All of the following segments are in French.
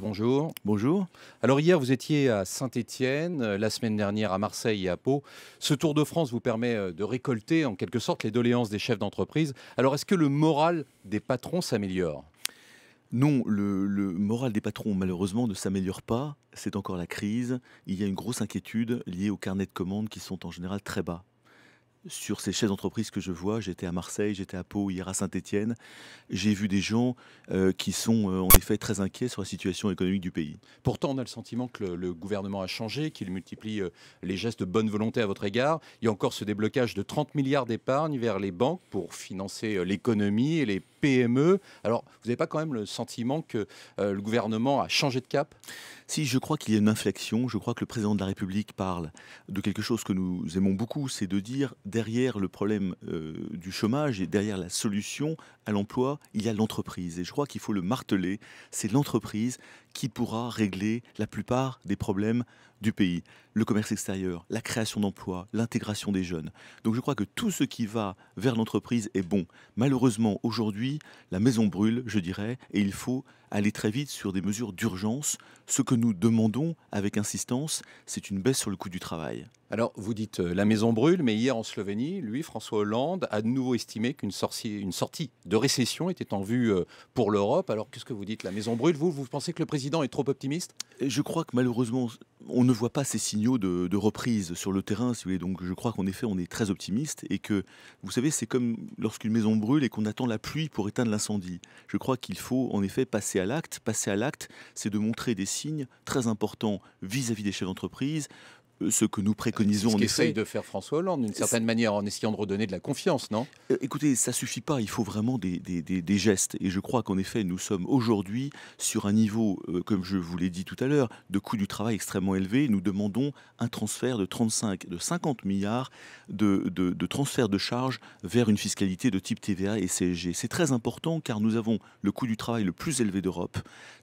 bonjour. Bonjour. Alors hier, vous étiez à Saint-Étienne, euh, la semaine dernière à Marseille et à Pau. Ce Tour de France vous permet euh, de récolter en quelque sorte les doléances des chefs d'entreprise. Alors est-ce que le moral des patrons s'améliore non, le, le, moral des patrons, malheureusement, ne s'améliore pas. C'est encore la crise. Il y a une grosse inquiétude liée aux carnets de commandes qui sont en général très bas sur ces chefs d'entreprise que je vois. J'étais à Marseille, j'étais à Pau, hier à saint etienne J'ai vu des gens euh, qui sont euh, en effet très inquiets sur la situation économique du pays. Pourtant, on a le sentiment que le, gouvernement a changé, qu'il multiplie euh, les gestes de bonne volonté à votre égard. Il y a encore ce déblocage de 30 milliards d'épargne vers les banques pour financer l'économie et les PME. Alors, vous n'avez pas quand même le sentiment que le gouvernement a changé de cap Si, je crois qu'il y a une inflexion. Je crois que le président de la République parle de quelque chose que nous aimons beaucoup, c'est de dire derrière le problème euh, du chômage et derrière la solution à l'emploi, il y a l'entreprise. Et je crois qu'il faut le marteler, c'est l'entreprise qui pourra régler la plupart des problèmes du pays. Le commerce extérieur, la création d'emplois, l'intégration des jeunes. Donc je crois que tout ce qui va vers l'entreprise est bon. Malheureusement, aujourd'hui, la maison brûle, je dirais, et il faut aller très vite sur des mesures d'urgence. Ce que nous demandons avec insistance, c'est une baisse sur le coût du travail. Alors, vous dites euh, la maison brûle, mais hier en Slovénie, lui, François Hollande, a de nouveau estimé qu'une sortie, une sortie de récession était en vue euh, pour l'Europe. Alors, qu'est-ce que vous dites La maison brûle, vous, vous pensez que le président président est trop optimiste Je crois que malheureusement, on ne voit pas ces signaux de, reprise sur le terrain, si Donc je crois qu'en effet, on est très optimiste et que, vous savez, c'est comme lorsqu'une maison brûle et qu'on attend la pluie pour éteindre l'incendie. Je crois qu'il faut en effet passer à l'acte. Passer à l'acte, c'est de montrer des signes très importants vis à -vis des chefs d'entreprise, euh, ce que nous ah, préconisons. Ce qu'essaye de faire François Hollande, d'une certaine manière, en essayant de redonner de la confiance, non euh, Écoutez, ça ne suffit pas. Il faut vraiment des, gestes. Et je crois qu'en effet, nous sommes aujourd'hui sur un niveau, euh, comme je vous l'ai dit tout à l'heure, de coût du travail extrêmement élevé. Nous demandons un transfert de 35, de 50 milliards de, de, de transferts de charges vers une fiscalité de type TVA et CSG. C'est très important car nous avons le coût du travail le plus élevé d'Europe,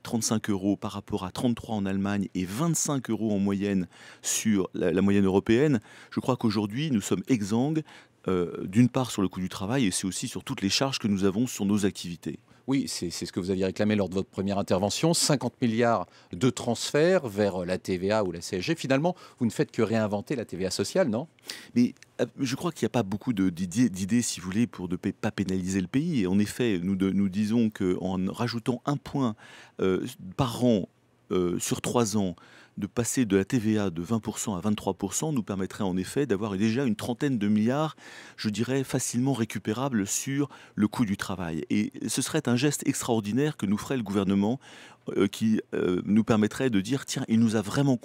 35 euros par rapport à 33 en Allemagne et 25 euros en moyenne sur la, moyenne européenne, je crois qu'aujourd'hui, nous sommes exsangues euh, d'une part sur le coût du travail et c'est aussi sur toutes les charges que nous avons sur nos activités. Oui, c'est ce que vous aviez réclamé lors de votre première intervention. 50 milliards de transferts vers la TVA ou la CSG. Finalement, vous ne faites que réinventer la TVA sociale, non Mais euh, je crois qu'il n'y a pas beaucoup d'idées, si vous voulez, pour ne pas pénaliser le pays. Et en effet, nous, nous disons qu'en rajoutant un point euh, par an sur trois ans de passer de la TVA de 20% à 23% nous permettrait en effet d'avoir déjà une trentaine de milliards, je dirais, facilement récupérables sur le coût du travail. Et ce serait un geste extraordinaire que nous ferait le gouvernement euh, qui euh, nous permettrait de dire tiens, il nous a vraiment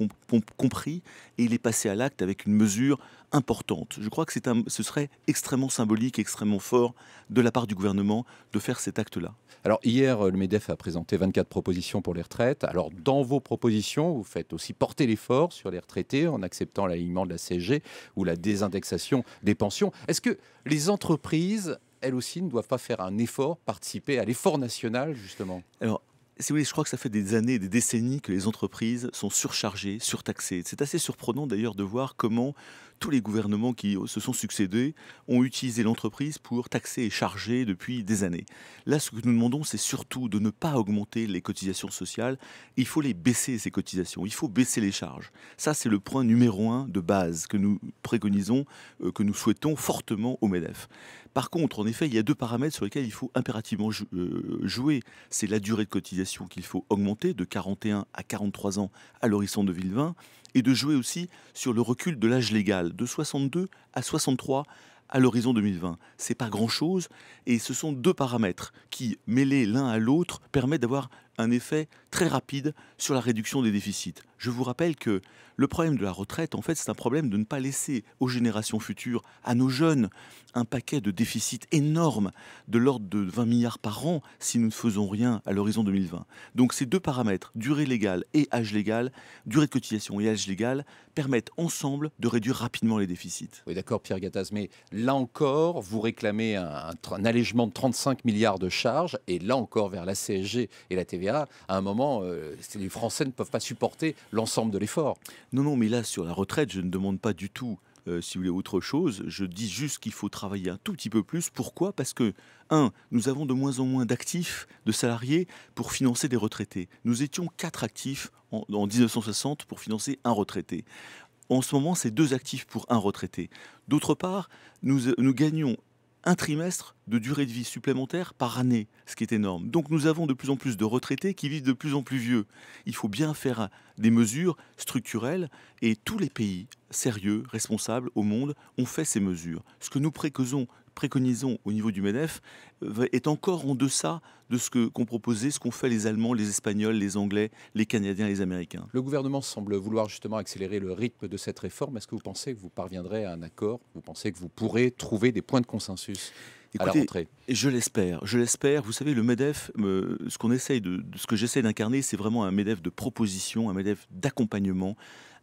compris et il est passé à l'acte avec une mesure importante. Je crois que un, ce serait extrêmement symbolique, extrêmement fort de la part du gouvernement de faire cet acte-là. Alors hier, le MEDEF a présenté 24 propositions pour les retraites. Alors dans vos propositions, vous faites aussi porter l'effort sur les retraités en acceptant l'alignement de la CSG ou la désindexation des pensions. Est-ce que les entreprises elles aussi ne doivent pas faire un effort, participer à l'effort national, justement Alors, si je crois que ça fait des années, des décennies que les entreprises sont surchargées, surtaxées. C'est assez surprenant d'ailleurs de voir comment tous les gouvernements qui euh, se sont succédés ont utilisé l'entreprise pour taxer et charger depuis des années. Là, ce que nous demandons, c'est surtout de ne pas augmenter les cotisations sociales. Il faut les baisser, ces cotisations. Il faut baisser les charges. Ça, c'est le point numéro un de base que nous préconisons, euh, que nous souhaitons fortement au MEDEF. Par contre, en effet, il y a deux paramètres sur lesquels il faut impérativement euh, jouer. C'est la durée de cotisation qu'il faut augmenter de 41 à 43 ans à l'horizon 2020 et de jouer aussi sur le recul de l'âge légal, de 62 à 63 à l'horizon 2020. C'est pas grand-chose, et ce sont deux paramètres qui, mêlés l'un à l'autre, permettent d'avoir un effet très rapide sur la réduction des déficits. Je vous rappelle que le problème de la retraite, en fait, c'est un problème de ne pas laisser aux générations futures, à nos jeunes, un paquet de déficits énormes de l'ordre de 20 milliards par an si nous ne faisons rien à l'horizon 2020. Donc ces deux paramètres, durée légale et âge légal, durée de cotisation et âge légal, permettent ensemble de réduire rapidement les déficits. Oui, d'accord, Pierre Gattaz, mais là encore, vous réclamez un, un allègement de 35 milliards de charges, et là encore vers la CSG et la TVA à un moment, euh, les Français ne peuvent pas supporter l'ensemble de l'effort. Non, non, mais là, sur la retraite, je ne demande pas du tout euh, si vous voulez, autre chose. Je dis juste qu'il faut travailler un tout petit peu plus. Pourquoi Parce que, un, nous avons de moins en moins d'actifs, de salariés, pour financer des retraités. Nous étions quatre actifs en, 1960 pour financer un retraité. En ce moment, c'est deux actifs pour un retraité. D'autre part, nous euh, gagnons un trimestre de durée de vie supplémentaire par année, ce qui est énorme. Donc nous avons de plus en plus de retraités qui vivent de plus en plus vieux. Il faut bien faire des mesures structurelles et tous les pays sérieux, responsables au monde ont fait ces mesures. Ce que nous préconisons, préconisons au niveau du MEDEF euh, est encore en deçà de ce qu'ont qu'on proposé, ce qu'ont fait les Allemands, les Espagnols, les Anglais, les Canadiens, les Américains. Le gouvernement semble vouloir justement accélérer le rythme de cette réforme. Est-ce que vous pensez que vous parviendrez à un accord Vous pensez que vous pourrez trouver des points de consensus à la je l'espère, je l'espère. Vous savez, le Medef, ce qu'on essaye ce que j'essaie d'incarner, c'est vraiment un Medef de proposition, un Medef d'accompagnement,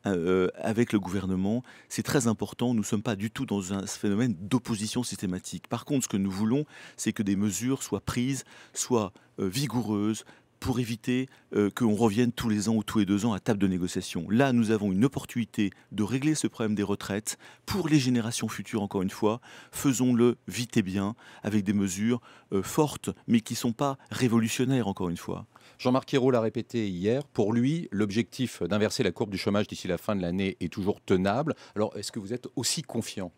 euh, avec le gouvernement. C'est très important. Nous ne sommes pas du tout dans un phénomène d'opposition systématique. Par contre, ce que nous voulons, c'est que des mesures soient prises, soient euh, vigoureuses, pour éviter euh, qu'on revienne tous les ans ou tous les deux ans à table de négociation. Là, nous avons une opportunité de régler ce problème des retraites pour les générations futures, encore une fois. Faisons-le vite et bien, avec des mesures euh, fortes, mais qui ne sont pas révolutionnaires, encore une fois. Jean-Marc Ayrault l'a répété hier, pour lui, l'objectif d'inverser la courbe du chômage d'ici la fin de l'année est toujours tenable. Alors, est-ce que vous êtes aussi confiant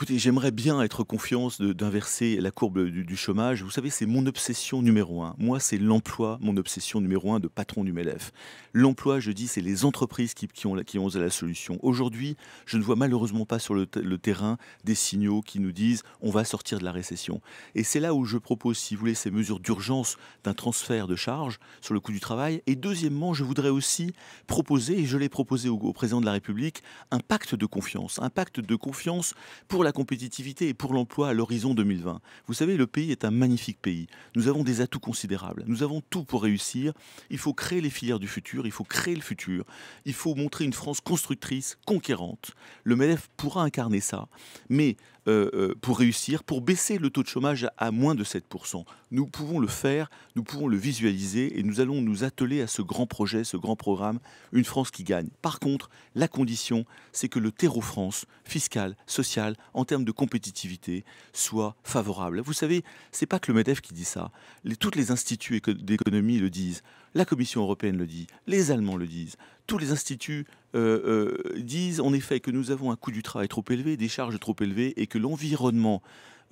Écoutez, j'aimerais bien être confiant d'inverser la courbe du, chômage. Vous savez, c'est mon obsession numéro un. Moi, c'est l'emploi, mon obsession numéro un de patron du MEDEF. L'emploi, je dis, c'est les entreprises qui, qui, ont, qui ont la solution. Aujourd'hui, je ne vois malheureusement pas sur le, terrain des signaux qui nous disent on va sortir de la récession. Et c'est là où je propose, si vous voulez, ces mesures d'urgence d'un transfert de charges sur le coût du travail. Et deuxièmement, je voudrais aussi proposer, et je l'ai proposé au, au président de la République, un pacte de confiance. Un pacte de confiance pour la compétitivité et pour l'emploi à l'horizon 2020, vous savez, le pays est un magnifique pays. Nous avons des atouts considérables. Nous avons tout pour réussir. Il faut créer les filières du futur. Il faut créer le futur. Il faut montrer une France constructrice, conquérante. Le MEDEF pourra incarner ça. Mais euh, euh, pour réussir, pour baisser le taux de chômage à moins de 7%. Nous pouvons le faire, nous pouvons le visualiser et nous allons nous atteler à ce grand projet, ce grand programme, une France qui gagne. Par contre, la condition, c'est que le terreau France, fiscal, social, en termes de compétitivité, soit favorable. Vous savez, ce n'est pas que le MEDEF qui dit ça. Les, toutes les instituts d'économie le disent. La Commission européenne le dit, les Allemands le disent, tous les instituts euh, euh, disent en effet que nous avons un coût du travail trop élevé, des charges trop élevées et que l'environnement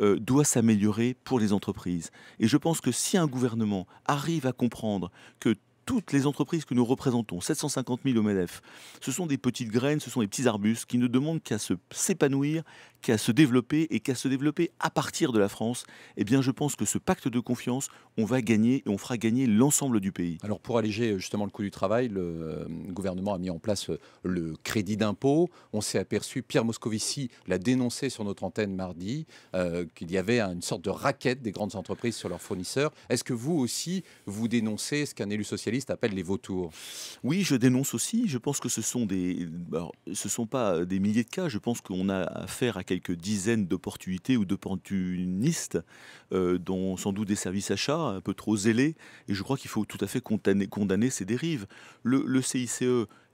euh, doit s'améliorer pour les entreprises. Et je pense que si un gouvernement arrive à comprendre que toutes les entreprises que nous représentons, 750 000 au MEDEF, ce sont des petites graines, ce sont des petits arbustes qui ne demandent qu'à se, s'épanouir, qu'à se développer et qu'à se développer à partir de la France. Eh bien, je pense que ce pacte de confiance, on va gagner et on fera gagner l'ensemble du pays. Alors, pour alléger euh, justement le coût du travail, le euh, gouvernement a mis en place euh, le crédit d'impôt. On s'est aperçu, Pierre Moscovici l'a dénoncé sur notre antenne mardi, qu'il y avait une sorte de raquette des grandes entreprises sur leurs fournisseurs. Est-ce que vous aussi, vous dénoncez ce qu'un élu socialiste appelle les vautours. Oui, je dénonce aussi. Je pense que ce sont des, ce sont pas des milliers de cas. Je pense qu'on a affaire à quelques dizaines d'opportunités ou d'opportunistes, euh, dont sans doute des services achats un peu trop zélés. Et je crois qu'il faut tout à fait condamner, ces dérives. le CICE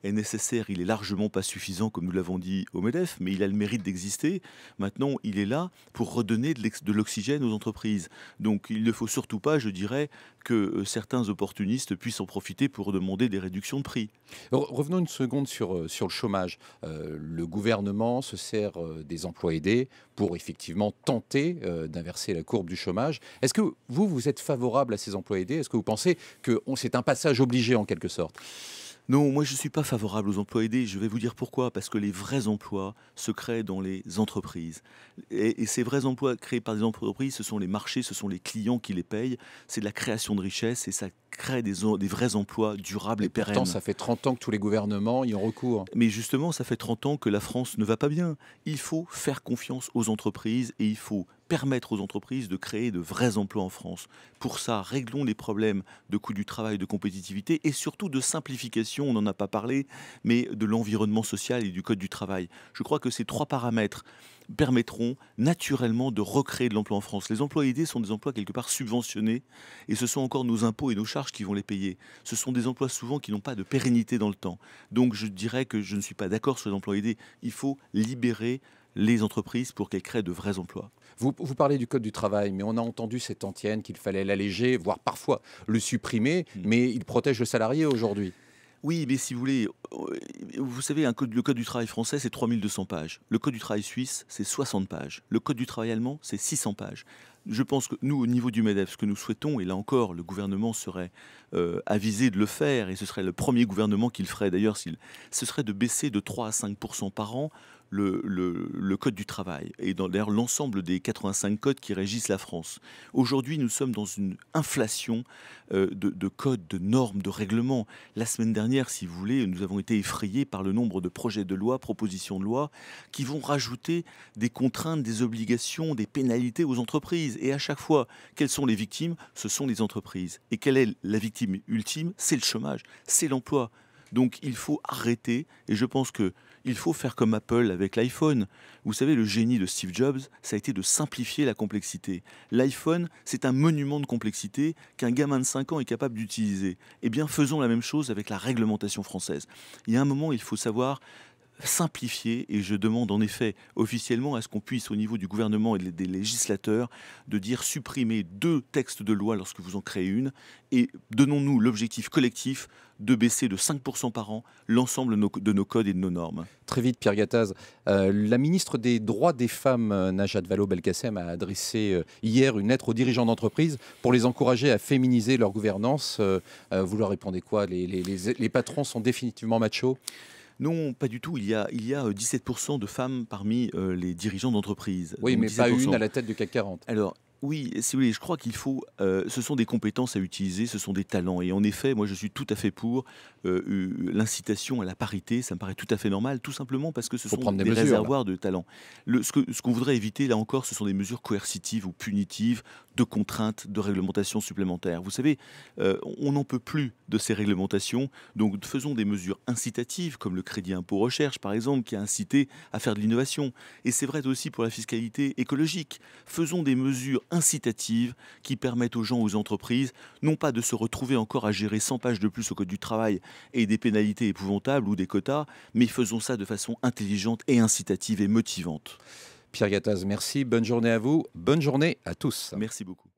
est nécessaire, il est largement pas suffisant, comme nous l'avons dit au MEDEF, mais il a le mérite d'exister. Maintenant, il est là pour redonner de l'oxygène aux entreprises. Donc il ne faut surtout pas, je dirais, que euh, certains opportunistes puissent en profiter pour demander des réductions de prix. Revenons une seconde sur, euh, sur le chômage. Euh, le gouvernement se sert des emplois aidés pour effectivement tenter d'inverser la courbe du chômage. Est-ce que vous, vous êtes favorable à ces emplois aidés Est-ce que vous pensez que c'est un passage obligé en quelque sorte non, moi je ne suis pas favorable aux emplois aidés. Je vais vous dire pourquoi. Parce que les vrais emplois se créent dans les entreprises. Et, ces vrais emplois créés par les entreprises, ce sont les marchés, ce sont les clients qui les payent. C'est de la création de richesses et ça crée des, vrais emplois durables et, et pérennes. ça fait 30 ans que tous les gouvernements y ont recours. Mais justement, ça fait 30 ans que la France ne va pas bien. Il faut faire confiance aux entreprises et il faut permettre aux entreprises de créer de vrais emplois en France. Pour ça, réglons les problèmes de coût du travail, de compétitivité et surtout de simplification, on n'en a pas parlé, mais de l'environnement social et du code du travail. Je crois que ces trois paramètres permettront naturellement de recréer de l'emploi en France. Les emplois aidés sont des emplois quelque part subventionnés et ce sont encore nos impôts et nos charges qui vont les payer. Ce sont des emplois souvent qui n'ont pas de pérennité dans le temps. Donc je dirais que je ne suis pas d'accord sur les emplois aidés. Il faut libérer les entreprises pour qu'elles créent de vrais emplois. Vous, parlez du Code du travail, mais on a entendu cette antienne qu'il fallait l'alléger, voire parfois le supprimer, hmm. mais il protège le salarié aujourd'hui. Oui, mais si vous voulez, euh, vous savez, un le Code du travail français, c'est 3200 pages. Le Code du travail suisse, c'est 60 pages. Le Code du travail allemand, c'est 600 pages. Je pense que nous, au niveau du MEDEF, ce que nous souhaitons, et là encore, le gouvernement serait euh, avisé de le faire, et ce serait le premier gouvernement qui le ferait d'ailleurs, ce serait de baisser de 3 à 5 par an le, Code du travail et dans d'ailleurs l'ensemble des 85 codes qui régissent la France. Aujourd'hui, nous sommes dans une inflation euh, de, codes, de normes, de règlements. La semaine dernière, si vous voulez, nous avons été effrayés par le nombre de projets de loi, propositions de loi, qui vont rajouter des contraintes, des obligations, des pénalités aux entreprises. Et à chaque fois, quelles sont les victimes Ce sont les entreprises. Et quelle est la victime ultime C'est le chômage, c'est l'emploi. Donc il faut arrêter, et je pense que il faut faire comme Apple avec l'iPhone. Vous savez, le génie de Steve Jobs, ça a été de simplifier la complexité. L'iPhone, c'est un monument de complexité qu'un gamin de 5 ans est capable d'utiliser. Eh bien, faisons la même chose avec la réglementation française. Il y a un moment, il faut savoir simplifier et je demande en effet officiellement à ce qu'on puisse au niveau du gouvernement et des législateurs de dire supprimer deux textes de loi lorsque vous en créez une et donnons-nous l'objectif collectif de baisser de 5% par an l'ensemble de nos codes et de nos normes. Très vite, Pierre Gattaz. Euh, la ministre des Droits des Femmes, euh, Najat Vallaud-Belkacem, a adressé euh, hier une lettre aux dirigeants d'entreprise pour les encourager à féminiser leur gouvernance. vous leur répondez quoi les patrons sont définitivement machos non, pas du tout. Il y a, il y a 17% euh, de femmes parmi euh, les dirigeants d'entreprise. Oui, mais pas une à la tête du CAC 40. Alors, oui, voulez, je crois qu'il faut. Euh, ce sont des compétences à utiliser, ce sont des talents. Et en effet, moi, je suis tout à fait pour euh, l'incitation à la parité. Ça me paraît tout à fait normal, tout simplement parce que ce sont des, réservoirs de talents. Le, ce qu'on voudrait éviter, là encore, ce sont des mesures coercitives ou punitives, de contraintes, de réglementations supplémentaires. Vous savez, euh, on n'en peut plus de ces réglementations. Donc, faisons des mesures incitatives, comme le crédit impôt recherche, par exemple, qui a incité à faire de l'innovation. Et c'est vrai aussi pour la fiscalité écologique. Faisons des mesures incitatives qui permettent aux gens, aux entreprises, non pas de se retrouver encore à gérer 100 pages de plus au Code du travail et des pénalités épouvantables ou des quotas, mais faisons ça de façon intelligente et incitative et motivante. Pierre Gattaz, merci. Bonne journée à vous. Bonne journée à tous. Merci beaucoup.